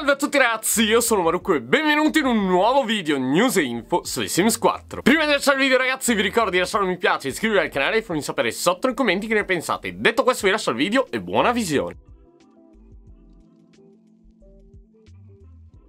Salve a tutti ragazzi, io sono Marucco e benvenuti in un nuovo video news e info sui Sims 4 Prima di lasciare il video ragazzi vi ricordo di lasciare un mi piace, iscrivervi al canale e farmi sapere sotto nei commenti che ne pensate Detto questo vi lascio il video e buona visione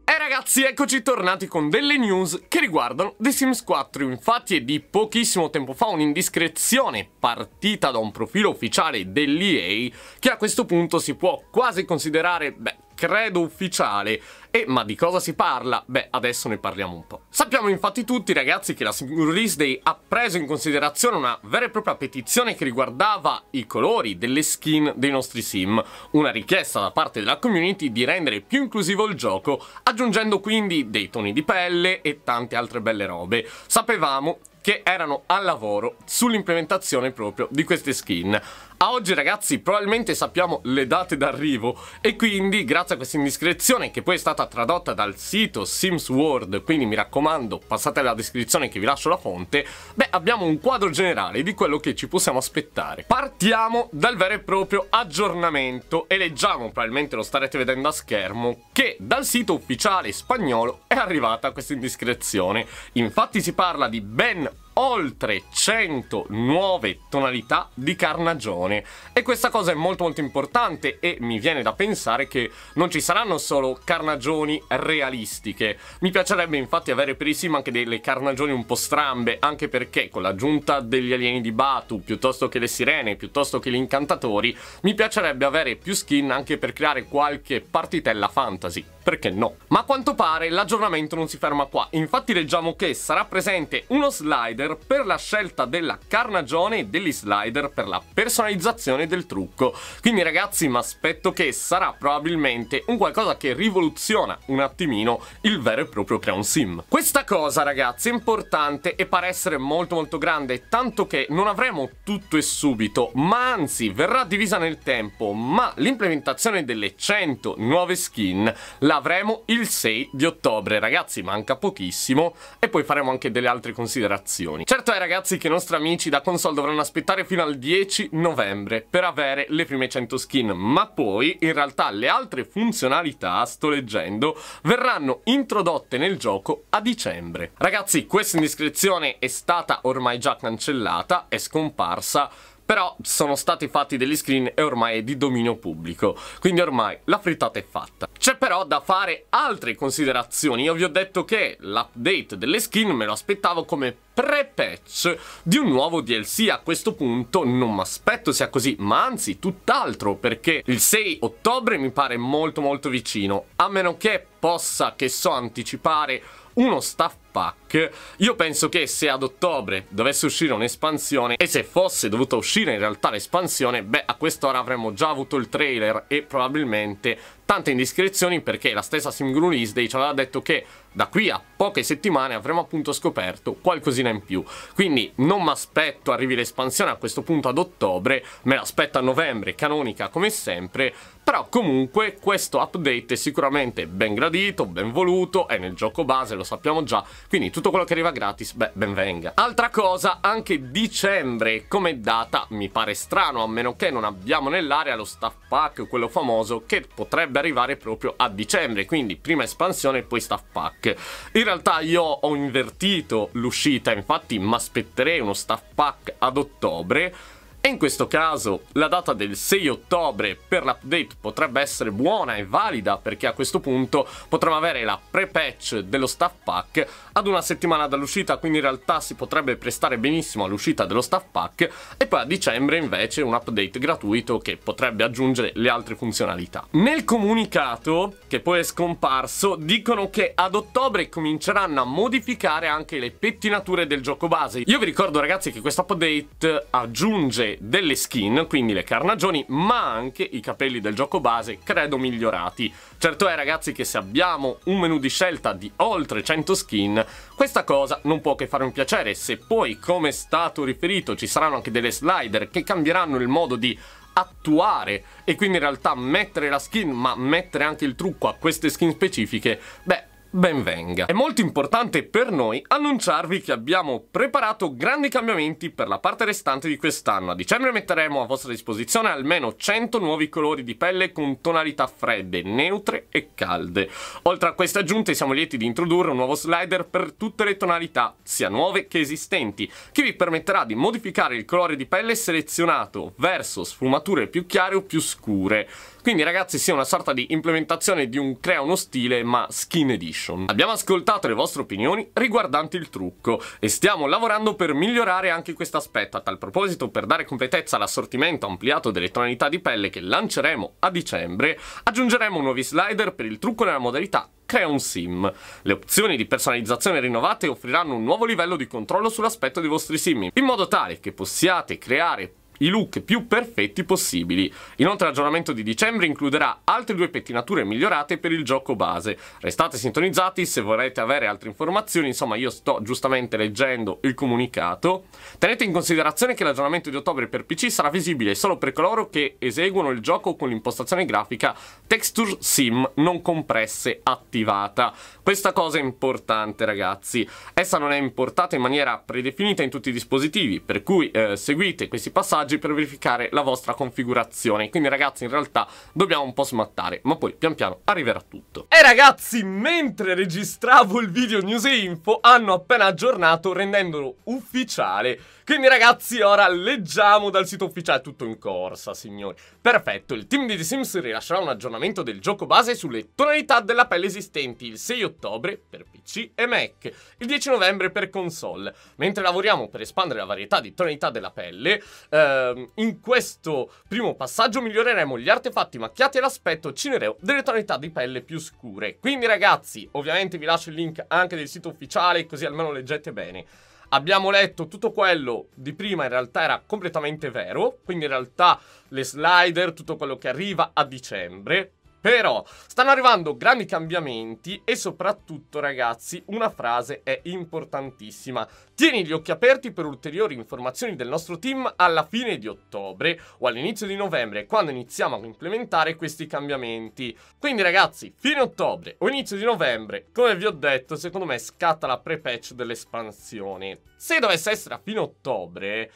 E eh, ragazzi, eccoci tornati con delle news che riguardano The Sims 4. Infatti è di pochissimo tempo fa un'indiscrezione partita da un profilo ufficiale dell'EA che a questo punto si può quasi considerare, beh, credo ufficiale. E ma di cosa si parla? Beh, adesso ne parliamo un po'. Sappiamo infatti tutti, ragazzi, che la Single Release Day ha preso in considerazione una vera e propria petizione che riguardava i colori delle skin dei nostri sim, una richiesta da parte della community di rendere più inclusivo il gioco, aggiungendo quindi dei toni di pelle e tante altre belle robe. Sapevamo che erano al lavoro sull'implementazione proprio di queste skin. A oggi ragazzi probabilmente sappiamo le date d'arrivo e quindi grazie a questa indiscrezione che poi è stata tradotta dal sito Sims World, quindi mi raccomando passate alla descrizione che vi lascio la fonte, beh abbiamo un quadro generale di quello che ci possiamo aspettare. Partiamo dal vero e proprio aggiornamento e leggiamo, probabilmente lo starete vedendo a schermo, che dal sito ufficiale spagnolo è arrivata questa indiscrezione. Infatti si parla di ben oltre 100 nuove tonalità di carnagione e questa cosa è molto molto importante e mi viene da pensare che non ci saranno solo carnagioni realistiche mi piacerebbe infatti avere per i sim anche delle carnagioni un po' strambe anche perché con l'aggiunta degli alieni di Batu piuttosto che le sirene piuttosto che gli incantatori mi piacerebbe avere più skin anche per creare qualche partitella fantasy perché no? Ma a quanto pare l'aggiornamento non si ferma qua, infatti leggiamo che sarà presente uno slider per la scelta della carnagione e degli slider per la personalizzazione del trucco. Quindi ragazzi mi aspetto che sarà probabilmente un qualcosa che rivoluziona un attimino il vero e proprio crown sim. Questa cosa ragazzi è importante e pare essere molto molto grande, tanto che non avremo tutto e subito, ma anzi verrà divisa nel tempo, ma l'implementazione delle 100 nuove skin la l'avremo il 6 di ottobre, ragazzi, manca pochissimo e poi faremo anche delle altre considerazioni. Certo è ragazzi che i nostri amici da console dovranno aspettare fino al 10 novembre per avere le prime 100 skin, ma poi in realtà le altre funzionalità, sto leggendo, verranno introdotte nel gioco a dicembre. Ragazzi, questa indiscrezione è stata ormai già cancellata, è scomparsa, però sono stati fatti degli screen e ormai è di dominio pubblico, quindi ormai la frittata è fatta. C'è però da fare altre considerazioni. Io vi ho detto che l'update delle skin me lo aspettavo come pre-patch di un nuovo DLC. A questo punto non mi aspetto sia così, ma anzi tutt'altro, perché il 6 ottobre mi pare molto molto vicino. A meno che possa, che so, anticipare uno staff pack. Io penso che se ad ottobre dovesse uscire un'espansione e se fosse dovuta uscire in realtà l'espansione, beh a quest'ora avremmo già avuto il trailer e probabilmente tante indiscrezioni perché la stessa Sim Release Day ci aveva detto che da qui a poche settimane avremo appunto scoperto qualcosina in più. Quindi non mi aspetto arrivi l'espansione a questo punto ad ottobre, me l'aspetto a novembre, canonica come sempre, però comunque questo update è sicuramente ben gradito, ben voluto, è nel gioco base, lo sappiamo già, quindi tutto quello che arriva gratis, beh, ben venga. Altra cosa, anche dicembre come data mi pare strano, a meno che non abbiamo nell'area lo staff pack, quello famoso, che potrebbe arrivare proprio a dicembre. Quindi prima espansione e poi staff pack. In realtà io ho invertito l'uscita, infatti mi aspetterei uno staff pack ad ottobre e in questo caso la data del 6 ottobre per l'update potrebbe essere buona e valida perché a questo punto potremmo avere la pre-patch dello staff pack ad una settimana dall'uscita, quindi in realtà si potrebbe prestare benissimo all'uscita dello staff pack e poi a dicembre invece un update gratuito che potrebbe aggiungere le altre funzionalità. Nel comunicato, che poi è scomparso, dicono che ad ottobre cominceranno a modificare anche le pettinature del gioco base. Io vi ricordo ragazzi che questo update aggiunge delle skin, quindi le carnagioni, ma anche i capelli del gioco base, credo migliorati. Certo è ragazzi che se abbiamo un menu di scelta di oltre 100 skin, questa cosa non può che fare un piacere, se poi come è stato riferito ci saranno anche delle slider che cambieranno il modo di attuare e quindi in realtà mettere la skin ma mettere anche il trucco a queste skin specifiche, beh benvenga. È molto importante per noi annunciarvi che abbiamo preparato grandi cambiamenti per la parte restante di quest'anno. A dicembre metteremo a vostra disposizione almeno 100 nuovi colori di pelle con tonalità fredde, neutre e calde. Oltre a queste aggiunte siamo lieti di introdurre un nuovo slider per tutte le tonalità, sia nuove che esistenti, che vi permetterà di modificare il colore di pelle selezionato verso sfumature più chiare o più scure. Quindi ragazzi sia una sorta di implementazione di un crea uno stile ma skin edition. Edition. Abbiamo ascoltato le vostre opinioni riguardanti il trucco e stiamo lavorando per migliorare anche questo aspetto. A tal proposito, per dare completezza all'assortimento ampliato delle tonalità di pelle che lanceremo a dicembre, aggiungeremo nuovi slider per il trucco nella modalità crea un sim. Le opzioni di personalizzazione rinnovate offriranno un nuovo livello di controllo sull'aspetto dei vostri sim, in modo tale che possiate creare i look più perfetti possibili. Inoltre l'aggiornamento di dicembre includerà altre due pettinature migliorate per il gioco base. Restate sintonizzati se vorrete avere altre informazioni, insomma io sto giustamente leggendo il comunicato. Tenete in considerazione che l'aggiornamento di ottobre per PC sarà visibile solo per coloro che eseguono il gioco con l'impostazione grafica Texture Sim non compresse attivata. Questa cosa è importante ragazzi, essa non è importata in maniera predefinita in tutti i dispositivi, per cui eh, seguite questi passaggi messaggi per verificare la vostra configurazione. Quindi ragazzi in realtà dobbiamo un po' smattare, ma poi pian piano arriverà tutto. E ragazzi, mentre registravo il video News e Info hanno appena aggiornato rendendolo ufficiale quindi ragazzi, ora leggiamo dal sito ufficiale tutto in corsa, signori. Perfetto, il team di The Sims rilascerà un aggiornamento del gioco base sulle tonalità della pelle esistenti il 6 ottobre per PC e Mac, il 10 novembre per console. Mentre lavoriamo per espandere la varietà di tonalità della pelle, ehm, in questo primo passaggio miglioreremo gli artefatti macchiati e l'aspetto cinereo delle tonalità di pelle più scure. Quindi ragazzi, ovviamente vi lascio il link anche del sito ufficiale, così almeno leggete bene abbiamo letto tutto quello di prima in realtà era completamente vero, quindi in realtà le slider, tutto quello che arriva a dicembre, però stanno arrivando grandi cambiamenti e soprattutto ragazzi una frase è importantissima. Tieni gli occhi aperti per ulteriori informazioni del nostro team alla fine di ottobre o all'inizio di novembre quando iniziamo a implementare questi cambiamenti. Quindi ragazzi fine ottobre o inizio di novembre come vi ho detto secondo me scatta la pre-patch dell'espansione. Se dovesse essere a fine ottobre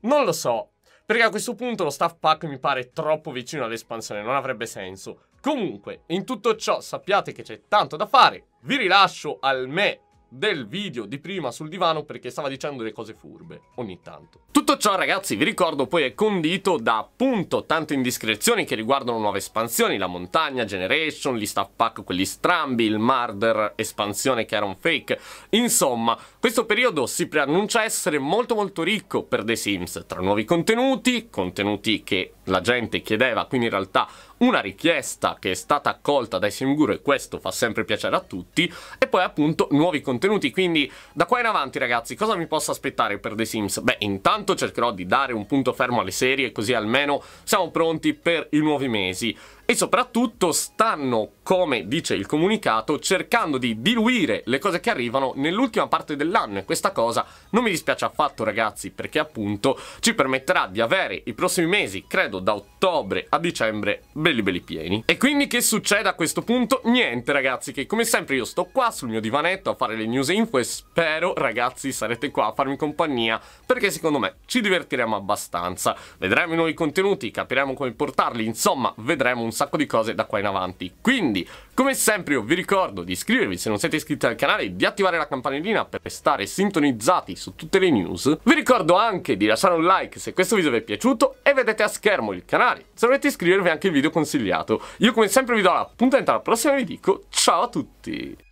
non lo so. Perché a questo punto lo staff pack mi pare troppo vicino all'espansione, non avrebbe senso. Comunque, in tutto ciò sappiate che c'è tanto da fare. Vi rilascio al me del video di prima sul divano perché stava dicendo le cose furbe ogni tanto. Tutto ciò ragazzi vi ricordo poi è condito da appunto tante indiscrezioni che riguardano nuove espansioni, la montagna, Generation, gli staff pack, quelli strambi, il Murder, espansione che era un fake. Insomma, questo periodo si preannuncia essere molto molto ricco per The Sims, tra nuovi contenuti, contenuti che la gente chiedeva, quindi in realtà una richiesta che è stata accolta dai Simguru e questo fa sempre piacere a tutti e poi appunto nuovi contenuti quindi da qua in avanti ragazzi cosa mi posso aspettare per The Sims? Beh intanto cercherò di dare un punto fermo alle serie così almeno siamo pronti per i nuovi mesi e soprattutto stanno, come dice il comunicato, cercando di diluire le cose che arrivano nell'ultima parte dell'anno e questa cosa non mi dispiace affatto ragazzi perché appunto ci permetterà di avere i prossimi mesi, credo da ottobre a dicembre, belli belli pieni. E quindi che succede a questo punto? Niente ragazzi che come sempre io sto qua sul mio divanetto a fare le news e info e spero ragazzi sarete qua a farmi compagnia perché secondo me ci divertiremo abbastanza. Vedremo i nuovi contenuti, capiremo come portarli, insomma vedremo un sacco di cose da qua in avanti. Quindi, come sempre io vi ricordo di iscrivervi se non siete iscritti al canale, e di attivare la campanellina per restare sintonizzati su tutte le news. Vi ricordo anche di lasciare un like se questo video vi è piaciuto e vedete a schermo il canale. Se volete iscrivervi anche il video consigliato. Io come sempre vi do l'appuntamento alla prossima e vi dico ciao a tutti!